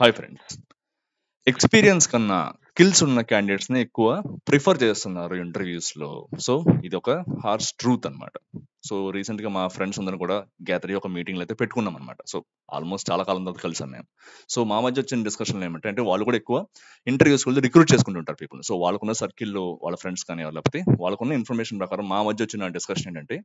hi friends experience కన్నా skills ఉన్న క్యాండిడేట్స్ని ఎక్కువ ప్రిఫర్ చేస్తున్నారు ఇంటర్వ్యూస్లో సో ఇది ఒక హార్ష్ ట్రూత్ అనమాట సో రీసెంట్ గా మా ఫ్రెండ్స్ అందరం కూడా గ్యాదరీ ఒక మీటింగ్లో అయితే పెట్టుకున్నాం అనమాట సో ఆల్మోస్ట్ చాలా కాలం తర్వాత కలిసాం మేము సో మా మధ్య వచ్చిన డిస్కషన్లు ఏమంటే అంటే వాళ్ళు కూడా ఎక్కువ ఇంటర్వ్యూస్ వెళ్ళి రిక్రూట్ చేసుకుంటుంటారు పీపుల్ సో వాళ్ళకున్న సర్కిల్లో వాళ్ళ ఫ్రెండ్స్ కానీ లేకపోతే వాళ్ళకున్న ఇన్ఫర్మేషన్ ప్రకారం మా మధ్య వచ్చిన డిస్కషన్ ఏంటంటే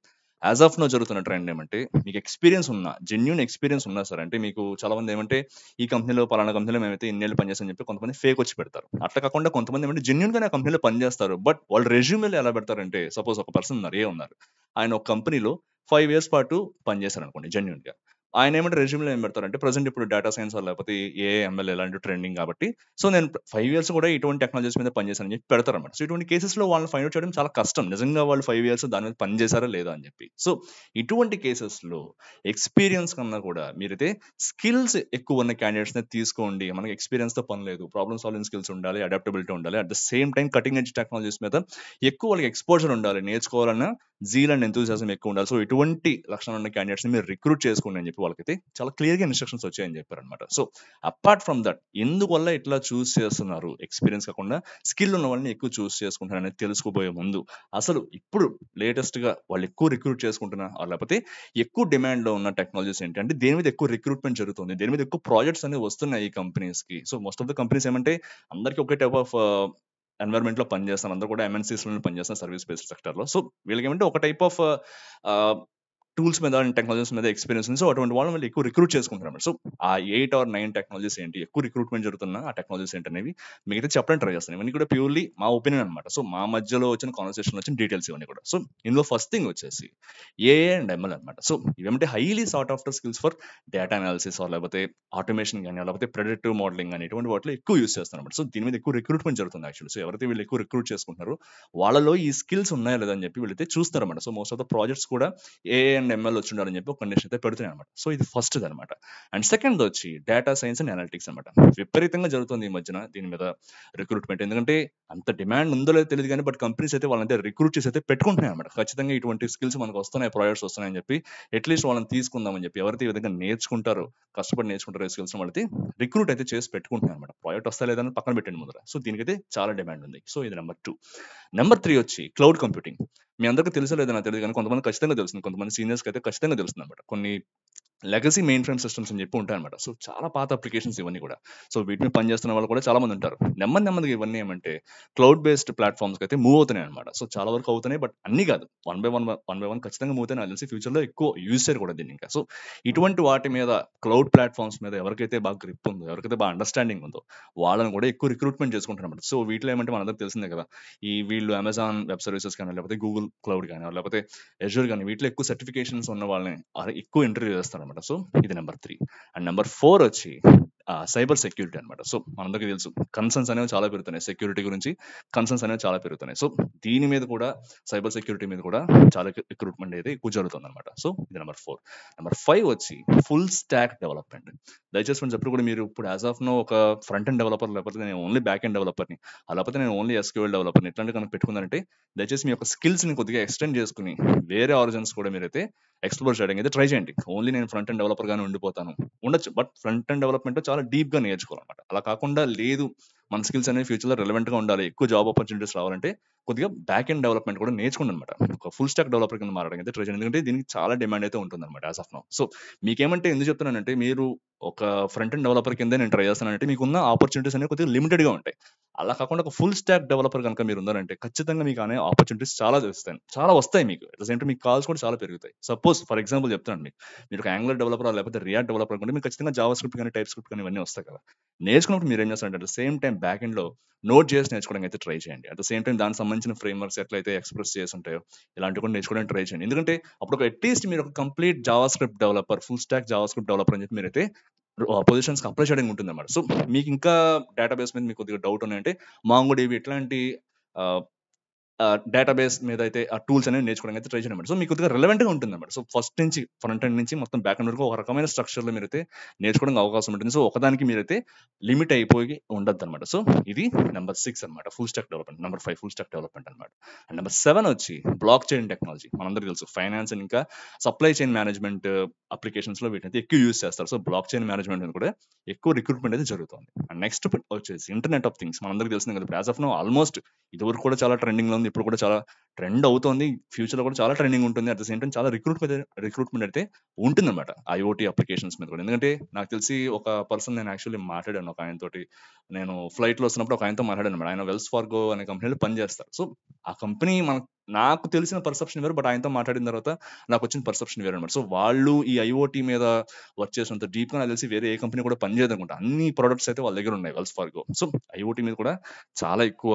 యాజ్ ఆఫ్ నో జరుగుతున్న ట్రెండ్ ఏమంటే మీకు ఎక్స్పీరియన్స్ ఉన్నా జెన్యున్ ఎక్స్పీరియన్స్ ఉన్నా సార్ అంటే మీకు చాలా మంది ఏమంటే ఈ కంపెనీలో పలానా కంపెనీలో మేమైతే ఇన్నేళ్ళు పనిచేస్తామని చెప్పి కొంతమంది ఫేక్ వచ్చి పెడతారు అట్లా కాకుండా కొంతమంది ఏమంటే జెన్యున్ గానే కంపెనీలో పనిచేస్తారు బట్ వాళ్ళు రెజ్యూమేలో ఎలా పెడతారంటే సపోజ్ ఒక పర్సన్ ఏ ఉన్నారు ఆయన ఒక కంపెనీలో ఫైవ్ ఇయర్స్ పాటు పనిచేశారు అనుకోండి జెన్యున్గా ఆయన ఏమంటే రెజ్యూమ్లో ఏం పెడతారంటే ప్రజెంట్ ఇప్పుడు డేటా సైన్స్ లేకపోతే ఏ ఎంఎల్ ఇలాంటి ట్రెండింగ్ కాబట్టి సో నేను ఫైవ్ ఇయర్స్ కూడా ఇటువంటి టెక్నాలజీస్ మీద పనిచేశాను అని చెప్పి పెడతారన్నమాట సో ఇటువంటి కేసెస్లో వాళ్ళని ఫైండ్ అవుట్ చేయడం చాలా కష్టం నిజంగా వాళ్ళు ఫైవ్ ఇయర్స్ దాని మీద పనిచేశారా లేదా అని చెప్పి సో ఇటువంటి కేసెస్లో ఎక్స్పీరియన్స్ కన్నా కూడా మీరైతే స్కిల్స్ ఎక్కువ ఉన్న క్యాండిడేట్స్ని తీసుకోండి మనకి ఎక్స్పీరియన్స్తో పని లేదు ప్రాబ్లమ్ సాల్వింగ్ స్కిల్స్ ఉండాలి అడాప్టబిలిటీ ఉండాలి at the same time cutting edge technologies మీద ఎక్కువ వాళ్ళకి ఎక్స్పోజర్ ఉండాలి నేర్చుకోవాలన్నా జీల్ అండ్ ఎంతూజియాజం ఎక్కువ ఉండాలి సో ఇటువంటి లక్షణాలు ఉన్న క్యాండిడేట్స్ మీరు రిక్రూట్ చేసుకోండి అని చెప్పి వాళ్ళకైతే చాలా క్లియర్గా ఇన్స్ట్రక్షన్స్ వచ్చాయని చెప్పారనమాట సో అపార్ట్ ఫ్రమ్ దట్ ఎందువల్ల ఇట్లా చూస్ చేస్తున్నారు ఎక్స్పీరియన్స్ కాకుండా స్కిల్ ఉన్న వాళ్ళని ఎక్కువ చూస్ చేసుకుంటున్నారు అనేది తెలుసుకోబోయే ముందు అసలు ఇప్పుడు లేటెస్ట్గా వాళ్ళు ఎక్కువ రిక్రూట్ చేసుకుంటున్నారు లేకపోతే ఎక్కువ డిమాండ్లో ఉన్న టెక్నాలజీస్ ఏంటంటే దేని మీద ఎక్కువ రిక్రూట్మెంట్ జరుగుతుంది దేని మీద ఎక్కువ ప్రాజెక్ట్స్ అనేవి వస్తున్నాయి ఈ కంపెనీస్కి so most of the companies ఏమంటే అందరికీ ఒకే టైప్ ఆఫ్ ఎన్వైర్మెంట్ లో పనిచేస్తాను అందరూ కూడా ఎంఎన్సీస్ లో పనిచేస్తాను సర్వీస్ బేస్డ్ సెక్టర్ లో సో వీళ్ళకి ఏమంటే ఒక టైప్ ఆఫ్ టూల్స్ మీద అండ్ టెక్నాలజీస్ మీద ఎక్స్పీరియన్స్ ఉంది సో అటువంటి వాళ్ళు వాళ్ళు ఎక్కువ రిక్రూట్ చేసుకుంటారు సో ఆ ఎయిట్ ఆర్ నైన్ టెక్నాలజీస్ ఏంటి ఎక్కువ రిక్రూట్మెంట్ జరుగుతున్న ఆ టెక్నాలజీస్ ఏంటి అనేవి మిగతా చెప్పడం ట్రై చేస్తాను ఇవన్నీ కూడా ప్యూర్లీ మా ఒపీనియన్ అనమాట సో మా మధ్యలో వచ్చిన కాన్వర్సేషన్ వచ్చిన డీటెయిల్స్ ఇవన్నీ కూడా సో ఇందులో ఫస్ట్ థింగ్ వచ్చేసి ఏఏ అండ్ ఎంఎల్ అనమాట సో ఇవేమంటే highly sought after skills for data analysis లేకపోతే ఆటోమేషన్ కానీ లేకపోతే ప్రొడక్టివ్ మోడలింగ్ కానీ ఇటువంటి వాటిలో ఎక్కువ యూస్ చేస్తాను అనమాట సో దీని మీద ఎక్కువ రిక్రూట్మెంట్ జరుగుతుంది యాక్చువల్లీ సో ఎవరైతే వీళ్ళు ఎక్కువ రిక్రూట్ చేసుకుంటున్నారో వాళ్ళలో ఈ స్కిల్స్ ఉన్నాయా లేదని చెప్పి వీళ్ళైతే చూస్తారన్నమాట so most of the projects కూడా ఏఏ అండ్ ఎంఎల్ వచ్చిండారని చెప్పి ఒక కండిషన్ అయితే పెడుతున్నాయి అనమాట సో ఇది ఫస్ట్ అనమాట అండ్ సెకండ్ వచ్చి డేటా సైన్స్ అండ్ అనాలిటిక్స్ అనమాట విపరీతంగా జరుగుతుంది ఈ మధ్యన దీని మీద రిక్రూట్మెంట్ ఎందుకంటే అంత డిమాండ్ ఉందో లేదో తెలియదు కానీ బట్ కంపెనీస్ అయితే వాళ్ళంతా రిక్రూట్ చేసి అయితే పెట్టుకుంటున్నాయి అనమాట ఖచ్చితంగా ఇటువంటి స్కిల్స్ మనకు వస్తున్నాయి ప్రాజెక్ట్స్ వస్తున్నాయని చెప్పి అట్లీస్ట్ వాళ్ళని తీసుకుందామని చెప్పి ఎవరైతే ఈ విధంగా నేర్చుకుంటారో కష్టపడి నేర్చుకుంటారు స్కిల్స్ వాళ్ళకి రిక్రూట్ అయితే చేసి పెట్టుకుంటున్నాయి అనమాట ప్రాజెక్ట్ వస్తా లేదని పక్కన పెట్టండి ముందర సో దీనికైతే చాలా డిమాండ్ ఉంది సో ఇది నెంబర్ టూ నెంబర్ త్రీ వచ్చి క్లౌడ్ కంప్యూటింగ్ మీ అందరికీ తెలుసు లేదో నాకు తెలియదు కానీ కొంతమంది ఖచ్చితంగా తెలుస్తుంది కొంతమంది సీనియర్స్కి అయితే ఖచ్చితంగా తెలుస్తుంది అనమాట కొన్ని లెగసీ మెయిన్ ఫ్రేమ్ సిస్టమ్స్ అని చెప్పి ఉంటాయి అనమాట సో చాలా పాత అప్లికేషన్స్ ఇవన్నీ కూడా సో వీటిని పనిచేస్తున్న వాళ్ళు కూడా చాలా మంది ఉంటారు నెమ్మది నెమ్మదిగా ఇవన్నీ ఏమంటే క్లౌడ్ బేస్డ్ ప్లాట్ఫామ్స్ అయితే మూవ్ అవుతున్నాయి అనమాట సో చాలా వరకు అవుతున్నాయి బట్ అన్ని కాదు one by one one by one ఖచ్చితంగా మూవ్ అవుతాయి ఫ్యూచర్ ఫ్యూచర్లో ఎక్కువ యూజ్ చేయరు కూడా దీన్ని ఇంకా సో ఇటువంటి వాటి మీద క్లౌడ్ ప్లాట్ఫామ్స్ మీద ఎవరికైతే బాగా గ్రిప్ ఉందో ఎవరికైతే బాగా అండర్స్టాండింగ్ ఉందో వాళ్ళని కూడా ఎక్కువ రిక్రూట్మెంట్ చేసుకుంటారు అనమాట సో వీటిలో ఏమంటే మనందరికి తెలిసిందే కదా ఈ వీళ్ళు అమెజాన్ వెబ్ సర్వీసెస్ కానీ లేకపోతే గూగుల్ క్లౌడ్ కానీ లేకపోతే ఎజూర్ కానీ వీటిలో ఎక్కువ సర్టిఫికేషన్స్ ఉన్న వాళ్ళని ఎక్కువ ఇంటర్వ్యూ చేస్తాను అనమాట సో ఇది number three and number four వచ్చి సైబర్ సెక్యూరిటీ అనమాట సో మనందరికీ తెలుసు కన్సర్న్స్ అనేవి చాలా పెరుగుతున్నాయి సెక్యూరిటీ గురించి కన్సర్న్స్ అనేవి చాలా పెరుగుతున్నాయి సో దీని మీద కూడా సైబర్ సెక్యూరిటీ మీద కూడా చాలా రిక్రూట్మెంట్ అయితే ఎక్కువ జరుగుతుంది అనమాట సో ఇది నెంబర్ ఫోర్ నెంబర్ ఫైవ్ వచ్చి ఫుల్ స్టాక్ డెవలప్మెంట్ దయచేసి మనం కూడా మీరు ఇప్పుడు యాజ్ ఆఫ్ నో ఒక ఫ్రంట్ అండ్ డెవలపర్ లేకపోతే నేను ఓన్లీ బ్యాక్ అండ్ డెవలపర్ని లేకపోతే నేను ఓన్లీ ఎస్క్యూఎల్ డెవలపర్ని ఇట్లాంటి కనుక పెట్టుకుందంటే దయచేసి మీ యొక్క స్కిల్స్ని కొద్దిగా ఎక్స్టెండ్ చేసుకుని వేరే ఆరిజన్స్ కూడా మీరైతే ఎక్స్ప్లోర్ చేయడానికి అయితే ట్రై చేయండి ఓన్లీ నేను ఫ్రంట్ అండ్ గానే ఉండిపోతాను ఉండొచ్చు బట్ ఫ్రంట్ అండ్ డెవలప్మెంట్ చాలా చాలా డీప్ గా నేర్చుకోవాలన్నమాట అలా కాకుండా లేదు మన స్కిల్స్ అనేవి ఫ్యూచర్లో గా ఉండాలి ఎక్కువ జాబ్ ఆపర్చునిటీస్ రావాలంటే కొద్దిగా బ్యాక్ ఎండ్ డెవలప్మెంట్ కూడా నేర్చుకోండి అనమాట ఒక ఫుల్ స్టాక్ డెవలపర్ కింద మారడం అయితే ట్రెజర్ ఎందుకంటే దీనికి చాలా డిమాండ్ అయితే ఉంటుంది అనమాట యాజ్ ఆఫ్ నౌ సో మీకేమంటే ఎందుకు చెప్తున్నానంటే మీరు ఒక ఫ్రంట్ అండ్ డెవలపర్ కింద నేను ట్రై చేస్తానంటే మీకు ఉన్న ఆపర్చునిటీస్ అనేవి కొద్దిగా లిమిటెడ్ గా ఉంటాయి అలా కాకుండా ఒక ఫుల్ స్టాక్ డెవలపర్ కనుక మీరు ఉన్నారంటే ఖచ్చితంగా మీకు అనే ఆపర్చునిటీస్ చాలా వస్తాయి చాలా వస్తాయి మీకు అట్ సేమ్ మీకు కాల్స్ కూడా చాలా పెరుగుతాయి సపోజ్ ఫర్ ఎగ్జాంపుల్ చెప్తాను మీకు మీరు ఒక యాంగులర్ డెవలపర్ లేకపోతే రియాక్ట్ డెవలపర్ కూడా మీకు ఖచ్చితంగా జావా స్క్రిప్ట్ కానీ టైప్ స్క్రిప్ట్ కానీ ఇవన్నీ వస్తాయి కదా నేర్చుకున్నప్పుడు మీరు ఏం చేస్తారంటే సేమ్ టైం అండ్ బ్యాక్ ఎండ్లో నోట్ చేసి నేర్చుకోవడానికి అయితే ట్రై చేయండి అట్ ద సేమ్ టైం దానికి సంబంధించిన వర్క్స్ ఎట్లయితే ఎక్స్ప్రెస్ చేసి ఉంటాయో ఇలాంటివి కూడా నేర్చుకోవడానికి ట్రై చేయండి ఎందుకంటే అప్పుడు ఒక అట్లీస్ట్ మీరు ఒక complete JavaScript developer full stack JavaScript developer అని చెప్పి మీరైతే పొజిషన్స్ అప్లై చేయడానికి ఉంటుంది అన్నమాట సో మీకు ఇంకా డేటాబేస్ మీద మీకు కొద్దిగా డౌట్ ఉన్నాయంటే మాంగో ఇవి ఇట్లాంటి డేటాబేస్ మీద అయితే ఆ టూల్స్ అనేవి నేర్చుకోవడానికి అయితే ట్రై చేయడం సో మీకు కొద్దిగా రిలవెంట్గా ఉంటుంది అన్నమాట సో ఫస్ట్ నుంచి ఫ్రంట్ ఎండ్ నుంచి మొత్తం బ్యాక్ అండ్ వరకు ఒక రకమైన స్ట్రక్చర్లో మీరైతే నేర్చుకోవడానికి అవకాశం ఉంటుంది సో ఒకదానికి మీరైతే లిమిట్ అయిపోయి ఉండద్దు అనమాట సో ఇది నెంబర్ సిక్స్ అనమాట full stack development number five full stack development అనమాట అండ్ నెంబర్ సెవెన్ వచ్చి బ్లాక్ చైన్ టెక్నాలజీ మనందరికీ తెలుసు ఫైనాన్స్ అండ్ ఇంకా సప్లై చైన్ మేనేజ్మెంట్ లో వీటి అయితే ఎక్కువ యూస్ చేస్తారు సో బ్లాక్ చైన్ మేనేజ్మెంట్ కూడా ఎక్కువ రిక్రూట్మెంట్ అయితే జరుగుతుంది అండ్ నెక్స్ట్ వచ్చేసి ఇంటర్నెట్ ఆఫ్ థింగ్స్ మనందరికీ తెలుసు కదా ఆఫ్ నో ఆల్మోస్ట్ ఇదివరకు కూడా చాలా లో ఉంది ఇప్పుడు కూడా చాలా ట్రెండ్ అవుతుంది ఫ్యూచర్లో కూడా చాలా ట్రెండింగ్ ఉంటుంది అట్ ద సేమ్ టైం చాలా రిక్రూట్మెంట్ రిక్రూట్మెంట్ అయితే ఉంటుందన్నమాట ఐఓటీ అప్లికేషన్స్ మీద కూడా ఎందుకంటే నాకు తెలిసి ఒక పర్సన్ నేను యాక్చువల్లీ మాట్లాడాను ఒక ఆయనతో నేను ఫ్లైట్లో వస్తున్నప్పుడు ఒక ఆయనతో మాట్లాడాను ఆయన వెల్స్ ఫార్గో అనే కంపెనీలో పనిచేస్తారు సో ఆ కంపెనీ మనకు నాకు తెలిసిన పర్సెప్షన్ వేరు బట్ ఆయనతో మాట్లాడిన తర్వాత నాకు వచ్చిన పర్సెప్షన్ వేరు అనమాట సో వాళ్ళు ఈ ఐఓటీ మీద వర్క్ చేసినంత డీప్ గా తెలిసి వేరే ఏ కంపెనీ కూడా పనిచేయదు అనుకుంటా అన్ని ప్రొడక్ట్స్ అయితే వాళ్ళ దగ్గర ఉన్నాయి వెల్స్ గో సో ఐఓటీ మీద కూడా చాలా ఎక్కువ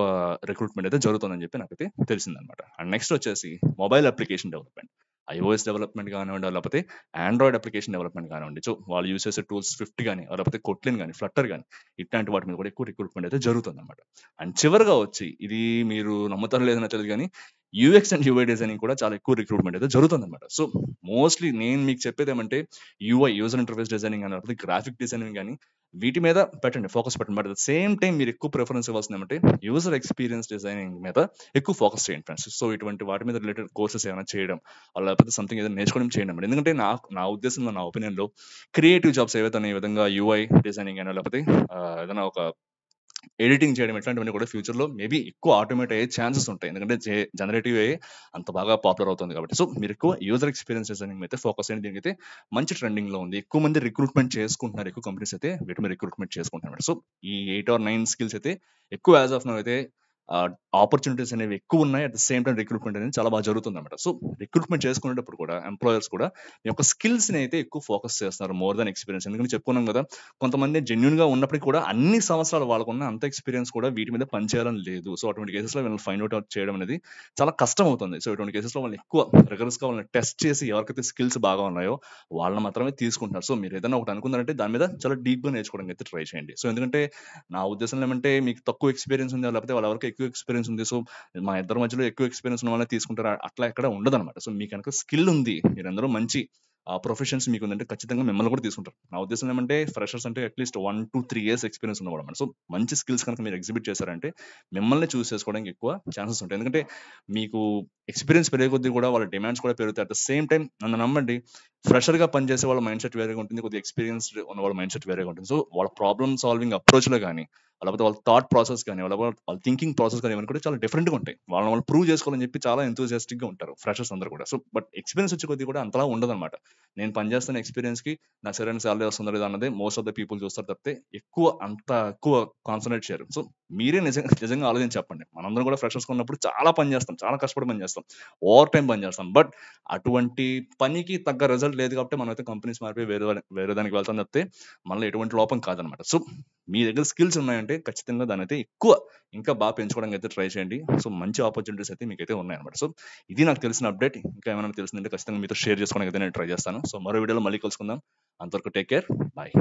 రిక్రూట్మెంట్ అయితే జరుగుతుందని చెప్పి నాకైతే తెలిసిందనమాట అండ్ నెక్స్ట్ వచ్చేసి mobile application development iOS development కానివ్వండి లేకపోతే ఆండ్రాయిడ్ అప్లికేషన్ డెవలప్మెంట్ కానివ్వండి సో వాళ్ళు యూస్ చేసే టూల్స్ స్విఫ్ట్ కానీ లేకపోతే కొట్లిన్ కానీ ఫ్లట్టర్ కానీ ఇట్లాంటి వాటి మీద కూడా ఎక్కువ రిక్రూట్మెంట్ అయితే జరుగుతుంది అనమాట అండ్ చివరిగా వచ్చి ఇది మీరు నమ్ముతారు లేదని తెలియదు కానీ యూఎక్స్ అండ్ యూఐ డిజైనింగ్ కూడా చాలా ఎక్కువ రిక్రూట్మెంట్ అయితే జరుగుతుంది అనమాట సో మోస్ట్లీ నేను మీకు చెప్పేది ఏమంటే యూఐ యూజర్ ఇంటర్ఫేస్ డిజైనింగ్ అని లేకపోతే గ్రాఫిక్ డిజైనింగ్ కానీ వీటి మీద పెట్టండి ఫోకస్ పెట్టండి బట్ అట్ సేమ్ టైం మీరు ఎక్కువ ప్రిఫరెన్స్ ఇవ్వాల్సింది ఏమంటే యూజర్ ఎక్స్పీరియన్స్ డిజైనింగ్ మీద ఎక్కువ ఫోకస్ చేయండి ఫ్రెండ్స్ సో ఇటువంటి వాటి మీద రిలేటెడ్ కోర్సెస్ ఏమైనా చేయడం లేకపోతే సంథింగ్ ఏదైనా నేర్చుకోవడం చేయండి ఎందుకంటే నా నా ఉద్దేశంలో నా ఒపీనియన్లో క్రియేటివ్ జాబ్స్ ఏవైతే అనే విధంగా యూఐ డిజైనింగ్ అయినా లేకపోతే ఏదైనా ఒక ఎడిటింగ్ చేయడం ఇట్లాంటివన్నీ కూడా ఫ్యూచర్లో మేబీ ఎక్కువ ఆటోమేట్ అయ్యే ఛాన్సెస్ ఉంటాయి ఎందుకంటే జనరేటివ్ అయ్యి అంత బాగా పాపులర్ అవుతుంది కాబట్టి సో మీరు ఎక్కువ యూజర్ ఎక్స్పీరియన్స్ డిజైనింగ్ అయితే ఫోకస్ అయిన దీనికి అయితే మంచి ట్రెండింగ్ లో ఉంది ఎక్కువ మంది రిక్రూట్మెంట్ చేసుకుంటున్నారు ఎక్కువ కంపెనీస్ అయితే వీటి మీద రిక్రూట్మెంట్ చేసుకుంటున్నారు సో ఈ ఎయిట్ ఆర్ నైన్ స్కిల్స్ అయితే ఎక్కువ యాజ్ ఆఫ్ నో అయితే ఆపర్చునిటీస్ అనేవి ఎక్కువ ఉన్నాయి at the same time recruitment అనేది చాలా బాగా జరుగుతుంది అనమాట సో రిక్రూట్మెంట్ చేసుకునేటప్పుడు కూడా ఎంప్లాయర్స్ కూడా మీ యొక్క స్కిల్స్ ని అయితే ఎక్కువ ఫోకస్ చేస్తున్నారు మోర్ దాన్ ఎక్స్పీరియన్స్ ఎందుకంటే చెప్పుకున్నాం కదా కొంతమంది జెన్యున్ గా ఉన్నప్పటికీ కూడా అన్ని సంవత్సరాలు వాళ్ళకున్న అంత ఎక్స్పీరియన్స్ కూడా వీటి మీద పనిచేయాలని లేదు సో అటువంటి కేసెస్ లో వీళ్ళని ఫైండ్ అవుట్ చేయడం అనేది చాలా కష్టం అవుతుంది సో ఇటువంటి కేసెస్ లో వాళ్ళు ఎక్కువ రిగరస్ గా వాళ్ళని టెస్ట్ చేసి ఎవరికైతే స్కిల్స్ బాగా ఉన్నాయో వాళ్ళని మాత్రమే తీసుకుంటారు సో మీరు ఏదైనా ఒకటి అనుకున్నారంటే దాని మీద చాలా డీప్ గా నేర్చుకోవడానికి అయితే ట్రై చేయండి సో ఎందుకంటే నా ఉద్దేశం ఏమంటే మీకు తక్కువ ఎక్స్పీరియన్స్ ఉంది లేకపోతే వాళ్ళ ఎవరికి ఎక్కువ ఎక్స్పీరియన్స్ ఉంది సో మా ఇద్దరు మధ్యలో ఎక్కువ ఎక్స్పీరియన్స్ ఉన్న వాళ్ళని తీసుకుంటారు అట్లా ఎక్కడ ఉండదు అనమాట సో మీకు కనుక స్కిల్ ఉంది మీరందరూ మంచి ప్రొఫెషన్స్ మీకు ఉందంటే ఖచ్చితంగా మిమ్మల్ని కూడా తీసుకుంటారు నా ఉద్దేశం ఏమంటే ఫ్రెషర్స్ అంటే at least one two three years experience ఉన్నవాడు సో మంచి స్కిల్స్ కనుక మీరు ఎగ్జిబిట్ చేశారంటే మిమ్మల్ని చూస్ చేసుకోవడానికి ఎక్కువ ఛాన్సెస్ ఉంటాయి ఎందుకంటే మీకు ఎక్స్పీరియన్స్ పెరిగే కొద్దీ కూడా వాళ్ళ డిమాండ్స్ కూడా పెరుగుతాయి అట్ ద సేమ్ టైం నన్ను నమ్మండి ఫ్రెషర్గా పనిచేసే వాళ్ళ మైండ్ సెట్ వేరేగా ఉంటుంది కొద్దిగా ఎక్స్పీరియన్స్ ఉన్న వాళ్ళ మైండ్ సెట్ వేరేగా ఉంటుంది సో వాళ్ళ ప్రాబ్లమ్ సాల్వింగ్ అప్రోచ్లో కానీ లేకపోతే వాళ్ళ థాట్ ప్రాసెస్ కానీ లేకపోతే వాళ్ళ థింకింగ్ ప్రాసెస్ కానీ ఇవన్నీ కూడా చాలా డిఫరెంట్గా ఉంటాయి వాళ్ళని వాళ్ళు ప్రూవ్ చేసుకోవాలని చెప్పి చాలా ఎంతూజియాస్టిక్గా ఉంటారు ఫ్రెషర్స్ అందరూ కూడా సో బట్ ఎక్స్పీరియన్స్ వచ్చే కొద్ది కూడా అంతలా ఉండదు అనమాట నేను పనిచేస్తున్న ఎక్స్పీరియన్స్కి నా సరైన శాలరీ వస్తుందో అన్నది మోస్ట్ ఆఫ్ ద పీపుల్ చూస్తారు తప్పితే ఎక్కువ అంత ఎక్కువ కాన్సన్ట్రేట్ చేయరు సో మీరే నిజంగా నిజంగా ఆలోచించి చెప్పండి మనందరం కూడా ఫ్రెషర్స్ ఉన్నప్పుడు చాలా పని చేస్తాం చాలా కష్టపడి పని చేస్తాం ఓవర్ టైం పని చేస్తాం బట్ అటువంటి పనికి తగ్గ రిజల్ట్ లేదు కాబట్టి మనమైతే కంపెనీస్ మారిపోయి వేరే వేరే దానికి వెళ్తాం తప్పితే మనలో ఎటువంటి లోపం కాదనమాట సో మీ దగ్గర స్కిల్స్ ఉన్నాయంటే ఖచ్చితంగా దాని అయితే ఎక్కువ ఇంకా బాగా పెంచుకోవడానికి అయితే ట్రై చేయండి సో మంచి ఆపర్చునిటీస్ అయితే మీకు అయితే ఉన్నాయన్నమాట సో ఇది నాకు తెలిసిన అప్డేట్ ఇంకా ఏమైనా తెలిసిందంటే ఖచ్చితంగా మీతో షేర్ చేసుకోవడానికి అయితే నేను ట్రై చేస్తాను సో మరో వీడియోలో మళ్ళీ కలుసుకుందాం అంతవరకు టేక్ కేర్ బాయ్